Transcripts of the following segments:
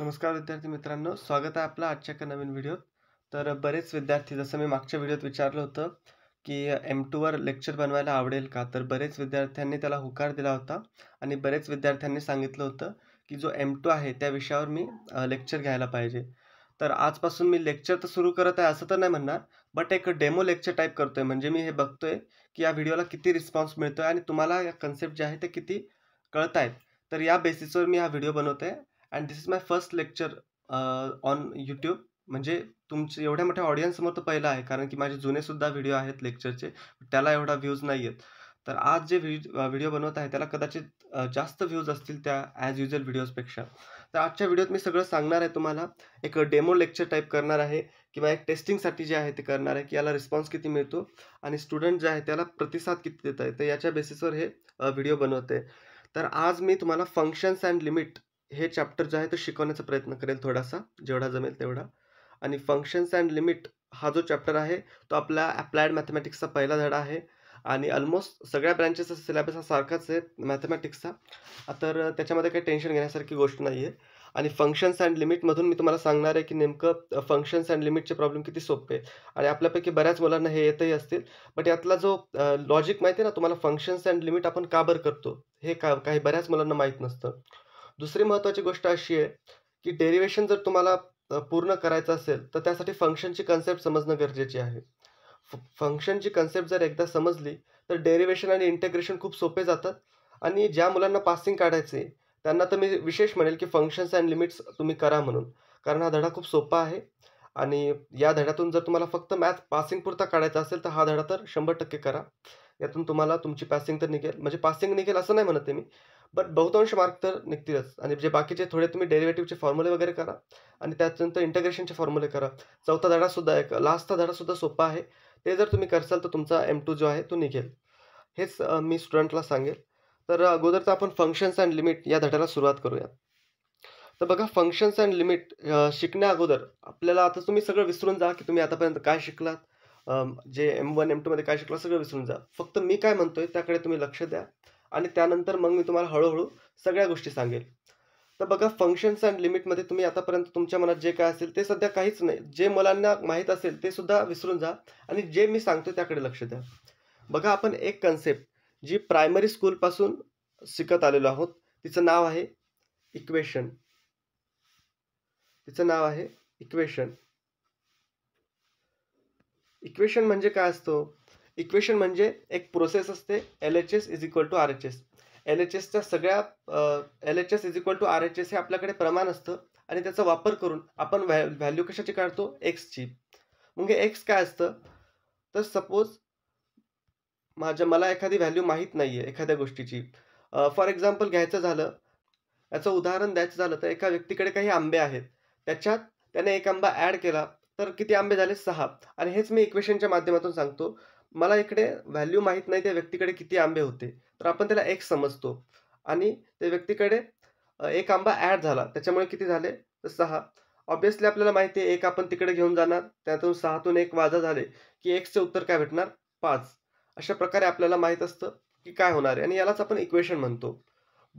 नमस्कार विद्यार्थी मित्रांनो स्वागत आहे आपलं आजच्या एका नवीन व्हिडिओ तर बरेच विद्यार्थी जसं मी मागच्या व्हिडिओत विचारलं होतं की एम टूवर लेक्चर बनवायला आवडेल का तर बरेच विद्यार्थ्यांनी त्याला होकार दिला होता आणि बरेच विद्यार्थ्यांनी सांगितलं होतं की जो एम टू आहे त्या विषयावर मी लेक्चर घ्यायला पाहिजे तर आजपासून मी लेक्चर तर सुरू करत आहे असं तर नाही म्हणणार बट एक डेमो लेक्चर टाईप करतो आहे म्हणजे मी हे बघतोय की या व्हिडिओला किती रिस्पॉन्स मिळतो आहे आणि तुम्हाला या कन्सेप्ट जे आहे ते किती कळत आहेत तर या बेसिसवर मी हा व्हिडिओ बनवतो आहे and this is my first lecture on YouTube म्हणजे तुमचे एवढ्या मोठ्या ऑडियन्ससमोर तर पहिला आहे कारण की माझे जुनेसुद्धा व्हिडिओ आहेत लेक्चरचे त्याला एवढा व्ह्यूज नाही आहेत तर आज जे व्हिडिओ बनवत आहे त्याला कदाचित जास्त व्ह्यूज असतील त्या ॲज युजल व्हिडिओजपेक्षा तर आजच्या व्हिडिओत मी सगळं सांगणार आहे तुम्हाला एक डेमो लेक्चर टाईप करणार आहे किंवा एक टेस्टिंगसाठी जे आहे ते करणार आहे की याला रिस्पॉन्स किती मिळतो आणि स्टुडंट जे आहे त्याला प्रतिसाद किती देत आहे तर याच्या बेसिसवर हे व्हिडिओ बनवते तर आज मी तुम्हाला फंक्शन्स अँड लिमिट हे चॅप्टर जे आहे तो शिकवण्याचा प्रयत्न करेल थोडासा जेवढा जमेल तेवढा आणि फंक्शन्स अँड लिमिट हा जो चॅप्टर आहे तो आपला ॲप्लायड मॅथमॅटिक्सचा पहिला धडा आहे आणि ऑलमोस्ट सगळ्या ब्रँचेसचा सिलेबस हा सारखाच आहे मॅथमॅटिक्सचा तर त्याच्यामध्ये काही टेन्शन घेण्यासारखी गोष्ट नाही आहे आणि फंक्शन्स अँड लिमिटमधून मी तुम्हाला सांगणार आहे की नेमकं फंक्शन्स अँड लिमिटचे प्रॉब्लेम किती सोपे आहे आणि आपल्यापैकी बऱ्याच मुलांना हे येतही असतील बट यातला जो लॉजिक माहिती आहे ना तुम्हाला फंक्शन्स अँड लिमिट आपण का बरं करतो हे का काही बऱ्याच मुलांना माहीत नसतं दुसरी महत्त्वाची गोष्ट अशी आहे की डेरिवेशन जर तुम्हाला पूर्ण करायचं असेल तर त्यासाठी फंक्शनची कन्सेप्ट समजणं गरजेची आहे फंक्शनची कन्सेप्ट जर एकदा समजली तर डेरिवेशन आणि इंटेग्रेशन खूप सोपे जातात आणि ज्या मुलांना पासिंग काढायचे त्यांना तर मी विशेष म्हणेल की फंक्शन्स अँड लिमिट्स तुम्ही करा म्हणून कारण हा धडा खूप सोपा आहे आणि या धड्यातून जर तुम्हाला फक्त मॅथ पासिंग पुरता काढायचा असेल तर हा धडा तर शंभर टक्के करा यातून तुम्हाला तुमची पासिंग तर निघेल म्हणजे पासिंग निघेल असं नाही म्हणते मी बट बहुतांश मार्क तर निघतीलच आणि जे बाकीचे थोडे तुम्ही डेरिव्हेटिव्हचे फॉर्म्युले वगैरे करा आणि त्याच्यानंतर इंटग्रेशनचे फॉर्म्युले करा चौथा धडासुद्धा एक लास्टचा धडासुद्धा सोपा आहे ते जर तुम्ही करसाल तर तुमचा एम टू जो आहे तो निघेल हेच मी स्टुडंटला सांगेल तर तर आपण फंक्शन्स अँड लिमिट या धड्याला सुरुवात करूया तर बघा फंक्शन्स अँड लिमिट शिकण्या अगोदर आपल्याला आता तुम्ही सगळं विसरून जा की तुम्ही आतापर्यंत काय शिकलात जे एम वन एम टूमध्ये काय शिकला सगळं विसरून जा फक्त मी काय म्हणतोय त्याकडे तुम्ही लक्ष द्या आणि त्यानंतर मग मी तुम्हाला हळूहळू सगळ्या गोष्टी सांगेल तर बघा फंक्शन्स अँड लिमिटमध्ये तुम्ही आतापर्यंत तुमच्या मनात जे काय असेल ते सध्या काहीच नाही जे मुलांना माहीत असेल ते सुद्धा विसरून जा आणि जे मी सांगतो त्याकडे लक्ष द्या बघा आपण एक कन्सेप्ट जी प्रायमरी स्कूलपासून शिकत आलेलो आहोत तिचं नाव आहे इक्वेशन तिचं नाव आहे इक्वेशन इक्वेशन म्हणजे काय असतो इक्वेशन म्हणजे एक प्रोसेस असते L H S is equal to R H S L H एसच्या सगळ्या L H S is equal to R H S हे आपल्याकडे प्रमाण असतं आणि त्याचा वापर करून आपण व्हॅ व्हॅल्यू कशाची काढतो एक्सची म्हणजे एक्स काय असतं तर सपोज माझ्या मला एखादी व्हॅल्यू माहीत नाही आहे एखाद्या गोष्टीची फॉर एक्झाम्पल घ्यायचं झालं याचं उदाहरण द्यायचं झालं तर एका व्यक्तीकडे काही आंबे आहेत त्याच्यात त्याने एक आंबा ॲड केला तर किती आंबे झाले सहा आणि हेच मी इक्वेशनच्या माध्यमातून सांगतो मला इकडे व्हॅल्यू माहीत नाही त्या व्यक्तीकडे किती आंबे होते तर आपण त्याला एक्स समजतो आणि त्या व्यक्तीकडे एक आंबा ॲड झाला त्याच्यामुळे किती झाले तर सहा ऑब्व्हियसली आपल्याला माहिती आहे एक आपण तिकडे घेऊन जाणार त्यातून सहातून एक वाजा झाले की एक्सचे उत्तर काय भेटणार पाच अशा प्रकारे आपल्याला माहीत असतं की काय होणार आहे आणि यालाच आपण इक्वेशन म्हणतो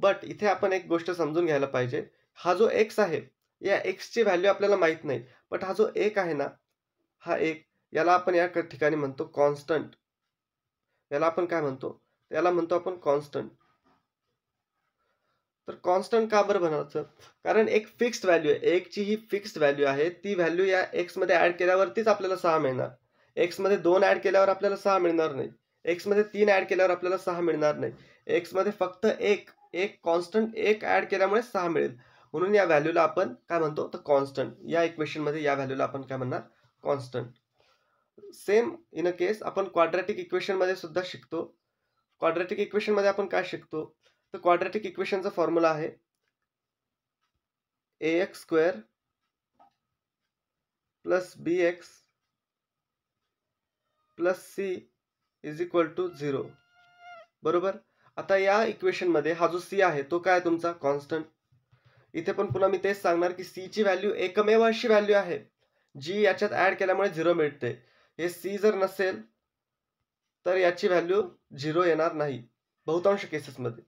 बट इथे आपण एक गोष्ट समजून घ्यायला पाहिजे हा जो एक्स आहे या एक्सची व्हॅल्यू आपल्याला माहीत नाही बट हा जो एक आहे ना हा एक याला आपण या ठिकाणी म्हणतो कॉन्स्टंट याला आपण काय म्हणतो याला म्हणतो आपण कॉन्स्टंट तर कॉन्स्टंट का बरं बनवायचं कारण एक फिक्स्ड व्हॅल्यू आहे ची ही फिक्स्ड व्हॅल्यू आहे ती व्हॅल्यू या एक्समध्ये ऍड केल्यावरतीच आपल्याला सहा मिळणार एक्समध्ये दोन ऍड केल्यावर आपल्याला सहा मिळणार नाही एक्समध्ये तीन ऍड केल्यावर आपल्याला सहा मिळणार नाही मध्ये फक्त एक एक कॉन्स्टंट एक ऍड केल्यामुळे सहा मिळेल म्हणून या व्हॅल्यूला आपण काय म्हणतो तर कॉन्स्टंट या इक्वेशनमध्ये या व्हॅल्यूला आपण काय म्हणणार constant same in a case आपण क्वाड्रॅटिक इक्वेशनमध्ये सुद्धा शिकतो क्वाड्रॅटिक इक्वेशनमध्ये आपण काय शिकतो तर क्वाड्रॅटिक इक्वेशनचा फॉर्म्युला आहे A X square plus B X plus C is equal to zero बरोबर आता या इक्वेशनमध्ये हा जो सी आहे तो काय तुमचा कॉन्स्टंट इथे पण पुन्हा मी तेच सांगणार की ची व्हॅल्यू एकमेव अशी व्हॅल्यू आहे जी याच्यात ऍड केल्यामुळे झिरो मिळते हे सी जर नसेल तर याची व्हॅल्यू झिरो येणार नाही बहुतांश केसेसमध्ये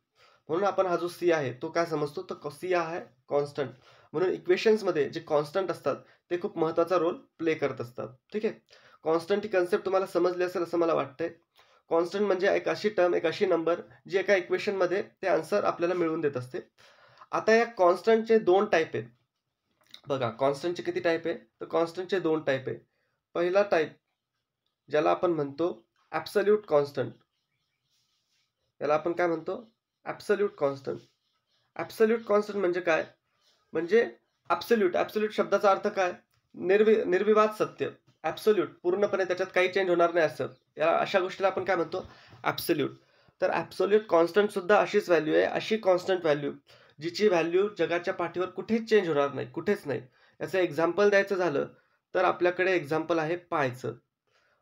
म्हणून आपण हा जो सी आहे तो काय समजतो तर सी आहे कॉन्स्टंट म्हणून इक्वेशन्समध्ये जे कॉन्स्टंट असतात ते खूप महत्त्वाचा रोल प्ले करत असतात ठीक आहे कॉन्स्टंट ही कन्सेप्ट तुम्हाला समजली असेल असं मला वाटतंय कॉन्स्टंट म्हणजे एक अशी टर्म एक अशी नंबर जी एका इक्वेशनमध्ये ते आन्सर आपल्याला मिळवून देत असते आता या कॉन्स्टंटचे दोन टाईप आहेत बघा कॉन्स्टंटचे किती टाईप आहे तर कॉन्स्टंटचे दोन टाईप आहे पहिला टाईप ज्याला आपण म्हणतो ॲप्सल्यूट कॉन्स्टंट याला आपण काय म्हणतो ॲप्सल्यूट कॉन्स्टंट ॲप्सल्यूट कॉन्स्टंट म्हणजे काय म्हणजे ॲप्सल्यूट ॲप्सल्यूट शब्दाचा अर्थ काय निर्वि निर्विवाद सत्य ॲप्सल्यूट पूर्णपणे त्याच्यात काही चेंज होणार नाही असं या अशा गोष्टीला आपण काय म्हणतो ॲप्सल्यूट तर ॲप्सोल्यूट कॉन्स्टंटसुद्धा अशीच व्हॅल्यू आहे अशी कॉन्स्टंट व्हॅल्यू जिची व्हॅल्यू जगाच्या पाठीवर कुठेच चेंज होणार नाही कुठेच नाही याचं एक्झाम्पल द्यायचं झालं तर आपल्याकडे एक्झाम्पल आहे पायचं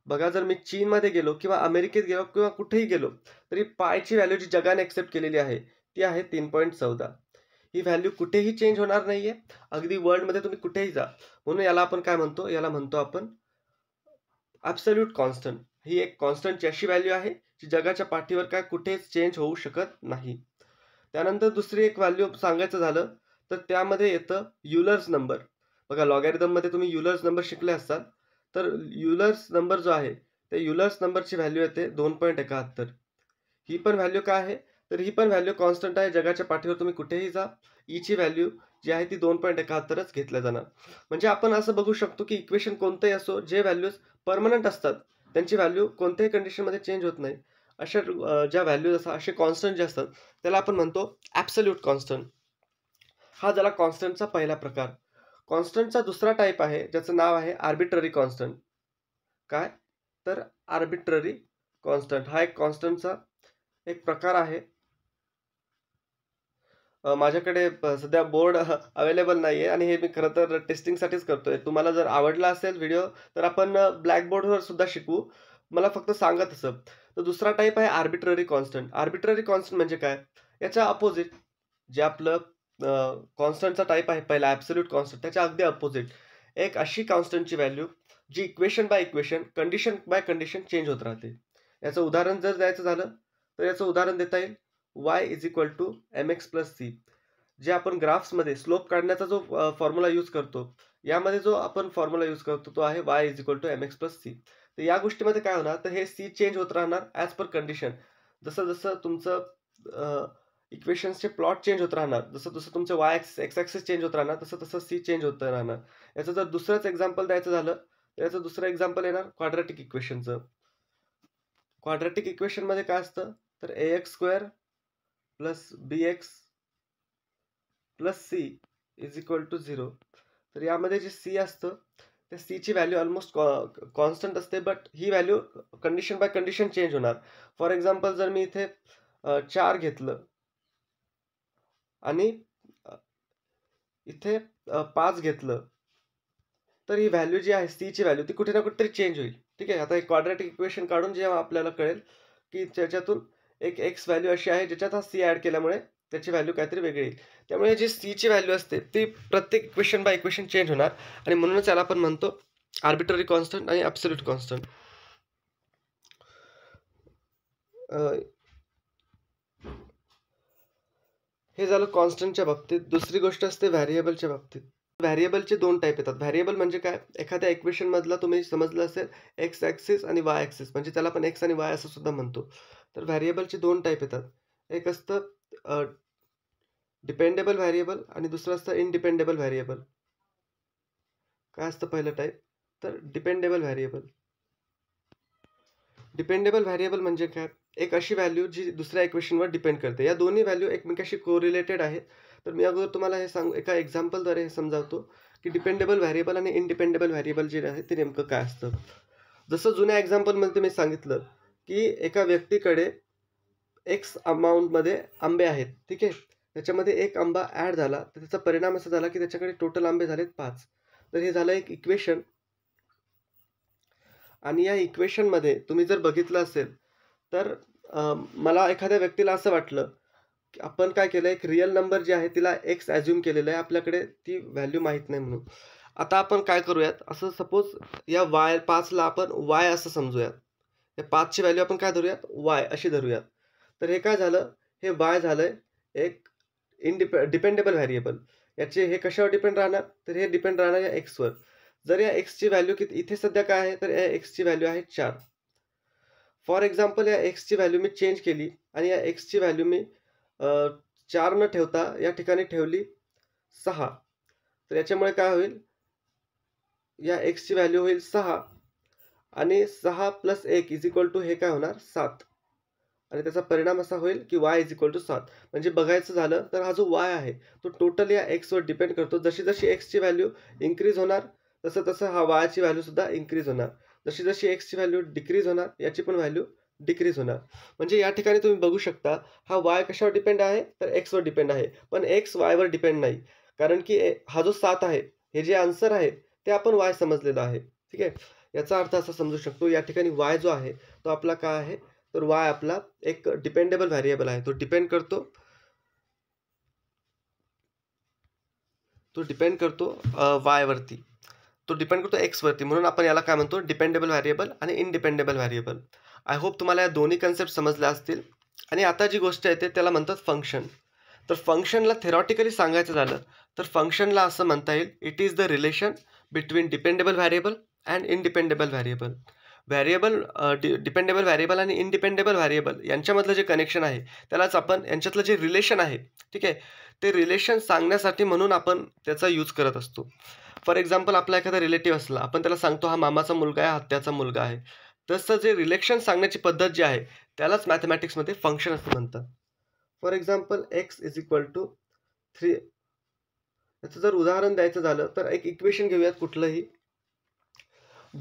बघा जर मी चीनमध्ये गेलो किंवा अमेरिकेत गेलो किंवा कुठेही गेलो तरी पायची व्हॅल्यू जी जगाने ॲक्सेप्ट केलेली आहे ती आहे तीन पॉईंट चौदा ही व्हॅल्यू कुठेही चेंज होणार नाही आहे अगदी वर्ल्डमध्ये तुम्ही कुठेही जा म्हणून याला आपण काय म्हणतो याला म्हणतो आपण ॲब्सल्यूट कॉन्स्टंट ही एक कॉन्स्टंटची अशी व्हॅल्यू आहे जी जगाच्या पाठीवर काय कुठेच चेंज होऊ शकत नाही त्यानंतर दुसरी एक व्हॅल्यू सांगायचं झालं तर त्यामध्ये येतं युलर्स नंबर बघा लॉगॅरिदममध्ये तुम्ही युलर्स नंबर शिकले असतात तर युलर्स नंबर जो आहे त्या युलर्स नंबरची व्हॅल्यू येते दोन पॉईंट एकाहत्तर ही पण व्हॅल्यू काय आहे तर ही पण व्हॅल्यू कॉन्स्टंट आहे जगाच्या पाठीवर तुम्ही कुठेही जा ईची e व्हॅल्यू जी आहे ती दोन पॉईंट एकाहत्तरच घेतल्या जाणार म्हणजे आपण असं बघू शकतो की इक्वेशन कोणतंही असो जे व्हॅल्यूज परमनंट असतात त्यांची व्हॅल्यू कोणत्याही कंडिशनमध्ये चेंज होत नाही अशा ज्या व्हॅल्यूज असतात असे कॉन्स्टंट जे असतात त्याला आपण म्हणतो ॲप्सल्यूट कॉन्स्टंट हा झाला कॉन्स्टंटचा पहिला प्रकार कॉन्स्टंटचा दुसरा टाईप आहे ज्याचं नाव आहे आर्बिट्ररी कॉन्स्टंट काय तर आर्बिट्ररी कॉन्स्टंट हा एक कॉन्स्टंटचा एक प्रकार आहे माझ्याकडे सध्या बोर्ड अवेलेबल नाही आहे आणि हे मी खरं तर टेस्टिंगसाठीच करतोय तुम्हाला जर आवडला असेल व्हिडिओ तर आपण ब्लॅकबोर्डवर सुद्धा शिकवू मला फक्त सांगत असं तर दुसरा टाईप आहे आर्बिट्ररी कॉन्स्टंट आर्बिट्ररी कॉन्स्टंट म्हणजे काय याचा अपोजिट जे आपलं कॉन्स्टंटचा टाईप आहे पहिला ॲब्सोल्यूट कॉन्स्टंट त्याच्या अगदी अपोजिट एक अशी कॉन्स्टंटची व्हॅल्यू जी equation by equation condition by condition change होत राहते याचं उदाहरण जर द्यायचं झालं तर याचं उदाहरण देता येईल Y is equal to M X plus C जे आपण ग्राफ्समध्ये स्लोप काढण्याचा जो फॉर्म्युला यूज करतो यामध्ये जो आपण फॉर्म्युला यूज करतो तो आहे Y is equal to M X plus C तर या गोष्टीमध्ये काय होणार तर हे सी चेंज होत राहणार ॲज पर कंडिशन जसं जसं तुमचं इक्वेशन्सचे प्लॉट चेंज होत राहणार जसं जसं तुमचं Y X X axis change होत राहणार तसं तसं सी चेंज होत राहणार याचं जर दुसरंच एक्झाम्पल द्यायचं झालं तर याचं दुसरं एक्झाम्पल येणार क्वाड्रॅटिक इक्वेशनचं क्वाड्रॅटिक इक्वेशनमध्ये काय असतं तर A X square plus B X plus C is equal to zero तर यामध्ये जे सी असतं त्या सीची व्हॅल्यू ऑलमोस्ट कॉ कॉन्स्टंट असते बट ही value condition by condition change होणार फॉर एक्झाम्पल जर मी इथे चार घेतलं आणि इथे पाच घेतलं तर ही व्हॅल्यू जी आहे सीची व्हॅल्यू ती कुठे ना कुठेतरी चेंज होईल ठीक आहे आता एक क्वाड्रेटिक इक्वेशन काढून जेव्हा आपल्याला कळेल की ज्याच्यातून एक एक्स व्हॅल्यू अशी आहे ज्याच्यात हा सी ॲड केल्यामुळे त्याची व्हॅल्यू काहीतरी वेगळी येईल त्यामुळे जी सीची व्हॅल्यू असते ती प्रत्येक इक्वेशन बाय इक्वेशन चेंज होणार आणि म्हणूनच याला आपण म्हणतो आर्बिटरी कॉन्स्टंट आणि ॲब्सोल्यूट कॉन्स्टंट हे झालं कॉन्स्टंटच्या बाबतीत दुसरी गोष्ट असते व्हॅरिएबलच्या बाबतीत व्हॅरिएबलचे दोन टाईप येतात व्हॅरिएबल म्हणजे काय एखाद्या इक्वेशनमधला तुम्ही समजलं असेल एक्स ॲक्सिस आणि वाय ॲक्सिस म्हणजे त्याला आपण एक्स आणि वाय असं सुद्धा म्हणतो तर व्हॅरिएबलचे दोन टाईप येतात एक असतं डिपेंडेबल व्हॅरिएबल आणि दुसरं असतं इनडिपेंडेबल व्हॅरिएबल काय असतं पहिलं टाईप तर डिपेंडेबल व्हॅरिएबल डिपेंडेबल व्हॅरिएबल म्हणजे काय एक अशी व्हॅल्यू जी दुसऱ्या इक्वेशनवर डिपेंड करते या दोन्ही व्हॅल्यू एकमेकाशी कोरिलेटेड आहेत तर मी अगोदर तुम्हाला हे सांगू एका एक्झाम्पलद्वारे हे समजावतो की डिपेंडेबल व्हॅरिएबल आणि इनडिपेंडेबल व्हॅरिएबल जे आहे ते नेमकं काय असतं जसं जुन्या एक्झाम्पलमध्ये मी सांगितलं की एका व्यक्तीकडे एक्स अमाऊंटमध्ये आंबे आहेत ठीक आहे त्याच्यामध्ये एक आंबा ॲड झाला तर त्याचा परिणाम असा झाला की त्याच्याकडे टोटल आंबे झालेत पाच तर हे झालं एक इक्वेशन आणि या इक्वेशनमध्ये तुम्ही जर बघितलं असेल तर मला एखाद्या व्यक्तीला असं वाटलं की आपण काय केलं एक रिअल नंबर जी आहे तिला एक्स ॲज्युम केलेलं आहे आपल्याकडे ती व्हॅल्यू माहीत नाही म्हणून आता आपण काय करूयात असं सपोज या वाय पाचला आपण वाय असं समजूयात या पाचची व्हॅल्यू आपण काय धरूयात वाय अशी धरूयात तर हे काय झालं हे बाय झालं एक इनडिप डिपेंडेबल व्हॅरिएबल याचे हे कशावर डिपेंड राहणार तर हे डिपेंड राहणार या एक्सवर जर या एक्सची व्हॅल्यू किती इथे सध्या काय आहे तर या एक्सची व्हॅल्यू आहे चार फॉर एक्झाम्पल या एक्सची व्हॅल्यू मी चेंज केली आणि या एक्सची व्हॅल्यू मी चार न ठेवता या ठिकाणी ठेवली सहा तर याच्यामुळे काय होईल या एक्सची व्हॅल्यू होईल सहा आणि सहा प्लस एक इज इक्वल टू हे काय होणार सात आणि त्याचा परिणाम असा होईल की वाय इज इक्वल टू सात म्हणजे बघायचं झालं तर हा जो वाय आहे तो टोटल या एक्सवर डिपेंड करतो जशी जशी एक्सची व्हॅल्यू इन्क्रीज होणार तसं तसं हा वायची व्हॅल्यूसुद्धा इन्क्रीज होणार जशी जशी एक्सची व्हॅल्यू डिक्रीज होणार याची पण व्हॅल्यू डिक्रीज होणार म्हणजे या ठिकाणी तुम्ही बघू शकता हा वाय कशावर डिपेंड आहे तर एक्सवर डिपेंड आहे पण एक्स वायवर डिपेंड नाही कारण की हा जो सात आहे हे जे आन्सर आहे ते आपण वाय समजलेलं आहे ठीक आहे याचा अर्थ असा समजू शकतो या ठिकाणी वाय जो आहे तो आपला काय आहे तर वाय आपला एक डिपेंडेबल व्हॅरिएबल आहे तो डिपेंड करतो तो डिपेंड करतो वायवरती तो डिपेंड करतो एक्सवरती म्हणून आपण याला काय म्हणतो डिपेंडेबल व्हॅरिएबल आणि इनडिपेंडेबल व्हॅरिएबल आय होप तुम्हाला या दोन्ही कन्सेप्ट समजल्या असतील आणि आता जी गोष्ट येते त्याला म्हणतात फंक्शन तर फंक्शनला थेरॉटिकली सांगायचं झालं तर फंक्शनला असं म्हणता येईल it is the relation between dependable variable and independable variable variable डि डिपेंडेबल व्हॅरिएबल आणि इनडिपेंडेबल व्हॅरिएबल यांच्यामधलं जे कनेक्शन आहे त्यालाच आपण यांच्यातलं जे रिलेशन आहे ठीक आहे ते रिलेशन सांगण्यासाठी म्हणून आपण त्याचा यूज करत असतो फॉर एक्झाम्पल आपला एखादा रिलेटिव्ह असला आपण त्याला सांगतो हा मामाचा मुलगा आहे हत्याचा मुलगा आहे तसं जे रिलेक्शन सांगण्याची पद्धत जी आहे त्यालाच मॅथमॅटिक्समध्ये फंक्शन असं म्हणतात for example X is equal to three याचं जर उदाहरण द्यायचं झालं तर एक इक्वेशन घेऊयात कुठलंही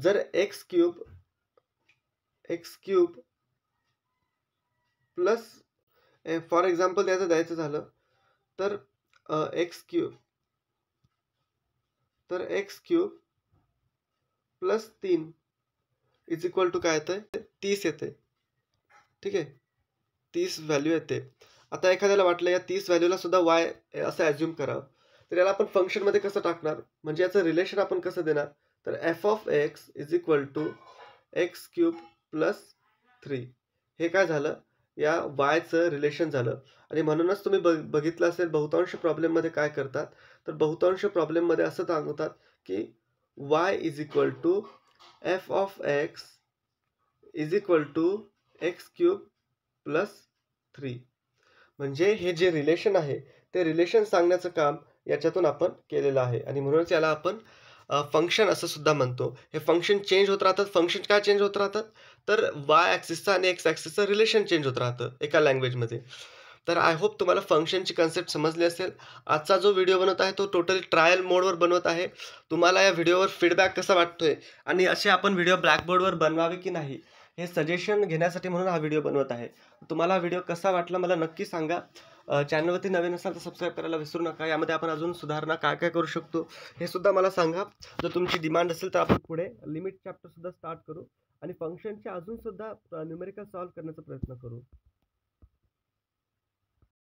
जर X cube X cube plus for example त्याचं द्यायचं झालं तर एक्स क्यूब तर एक्स क्यूब प्लस तीन इज इक्वल टू काय येतं तीस येते ठीक आहे तीस व्हॅल्यू येते आता एखाद्याला वाटलं या तीस व्हॅल्यूला सुद्धा वाय असं ॲज्युम करावं तर याला आपण फंक्शनमध्ये कसं टाकणार म्हणजे याचं रिलेशन आपण कसं देणार तर F of X is equal to X cube plus three हे काय झालं या वायचं रिलेशन झालं आणि म्हणूनच तुम्ही बघ बघितलं असेल बहुतांश प्रॉब्लेममध्ये काय करतात तर बहुतांश प्रॉब्लेममध्ये असं सांगतात की Y is equal to F of X is equal to X cube plus three म्हणजे हे जे रिलेशन आहे ते रिलेशन सांगण्याचं काम याच्यातून आपण केलेलं आहे आणि म्हणूनच याला आपण फंक्शन असं सुद्धा म्हणतो हे फंक्शन चेंज होत राहतात फंक्शन काय चेंज होत राहतात तर वाय ॲक्सिसचं आणि एक्स ॲक्सिसचं रिलेशन चेंज होत राहतं एका लँग्वेजमध्ये तर आय होप तुम्हाला फंक्शनची कन्सेप्ट समजली असेल आजचा जो व्हिडिओ बनवत आहे तो टोटली ट्रायल मोडवर बनवत आहे तुम्हाला या व्हिडिओवर फीडबॅक कसा वाटतोय आणि असे आपण व्हिडिओ ब्लॅकबोर्डवर बनवावे की नाही हे सजेशन घेण्यासाठी म्हणून हा व्हिडिओ बनवत आहे तुम्हाला हा व्हिडिओ कसा वाटला मला नक्की सांगा चॅनलवरती नवीन असाल तर सबस्क्राईब करायला विसरू नका यामध्ये आपण अजून सुधारणा काय काय करू शकतो हे सुद्धा मला सांगा जर तुमची डिमांड असेल तर आपण पुढे लिमिट चॅप्टरसुद्धा स्टार्ट करू आणि फंक्शनचे अजूनसुद्धा न्युमेरिकल सॉल्व्ह करण्याचा प्रयत्न करू